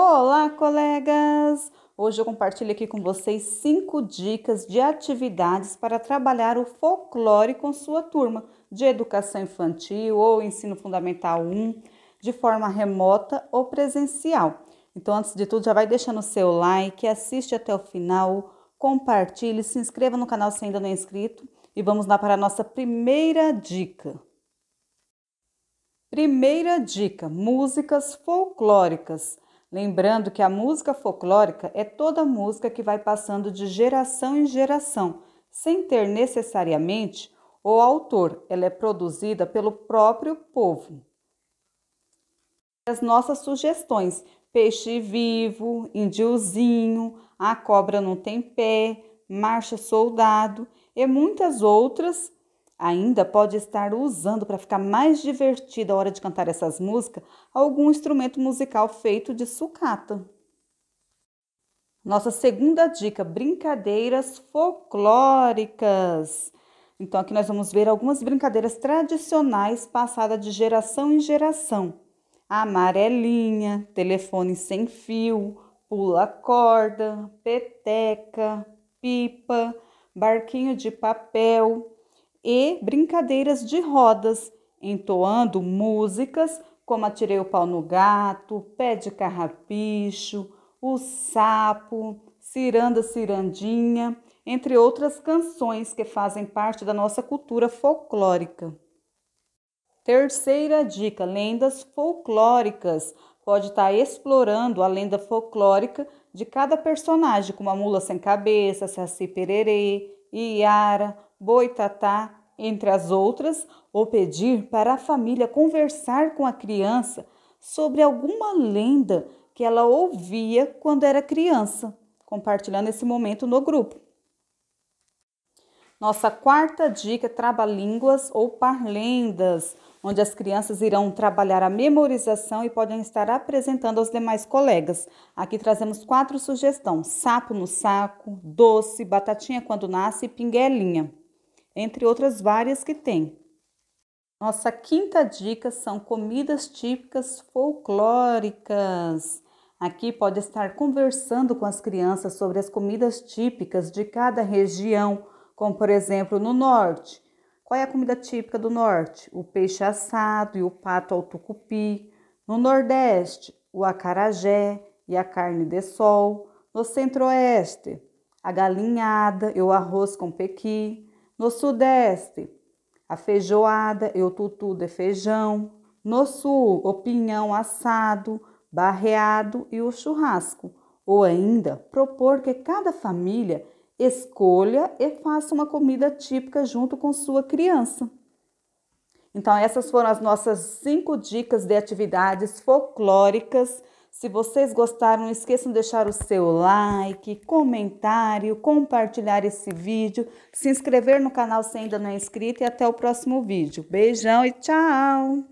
Olá, colegas! Hoje eu compartilho aqui com vocês cinco dicas de atividades para trabalhar o folclore com sua turma de educação infantil ou ensino fundamental 1, de forma remota ou presencial. Então, antes de tudo, já vai deixando o seu like, assiste até o final, compartilhe, se inscreva no canal se ainda não é inscrito e vamos lá para a nossa primeira dica. Primeira dica: músicas folclóricas. Lembrando que a música folclórica é toda música que vai passando de geração em geração, sem ter necessariamente o autor, ela é produzida pelo próprio povo. As nossas sugestões: peixe vivo, indiozinho, a cobra não tem pé, marcha soldado e muitas outras Ainda pode estar usando para ficar mais divertida a hora de cantar essas músicas algum instrumento musical feito de sucata. Nossa segunda dica: brincadeiras folclóricas. Então, aqui nós vamos ver algumas brincadeiras tradicionais passadas de geração em geração: a amarelinha, telefone sem fio, pula-corda, peteca, pipa, barquinho de papel, e brincadeiras de rodas, entoando músicas como Atirei o Pau no Gato, Pé de Carrapicho, O Sapo, Ciranda Cirandinha, entre outras canções que fazem parte da nossa cultura folclórica. Terceira dica: lendas folclóricas. Pode estar explorando a lenda folclórica de cada personagem, como a mula sem cabeça, Saci Pererê, Iara, Boitatá, entre as outras, ou pedir para a família conversar com a criança sobre alguma lenda que ela ouvia quando era criança, compartilhando esse momento no grupo. Nossa quarta dica é Trabalínguas ou Parlendas, onde as crianças irão trabalhar a memorização e podem estar apresentando aos demais colegas. Aqui trazemos quatro sugestões: sapo no saco, doce, batatinha quando nasce e pinguelinha, entre outras várias que tem. Nossa quinta dica são comidas típicas folclóricas. Aqui pode estar conversando com as crianças sobre as comidas típicas de cada região como por exemplo no norte. Qual é a comida típica do norte? O peixe assado e o pato ao tucupi. No nordeste, o acarajé e a carne de sol. No centro-oeste, a galinhada e o arroz com pequi. No sudeste, a feijoada e o tutu de feijão. No sul, o pinhão assado, barreado e o churrasco. Ou ainda, propor que cada família escolha e faça uma comida típica junto com sua criança. Então, essas foram as nossas cinco dicas de atividades folclóricas. Se vocês gostaram, não esqueçam de deixar o seu like, comentário, compartilhar esse vídeo, se inscrever no canal se ainda não é inscrito e até o próximo vídeo. Beijão e tchau!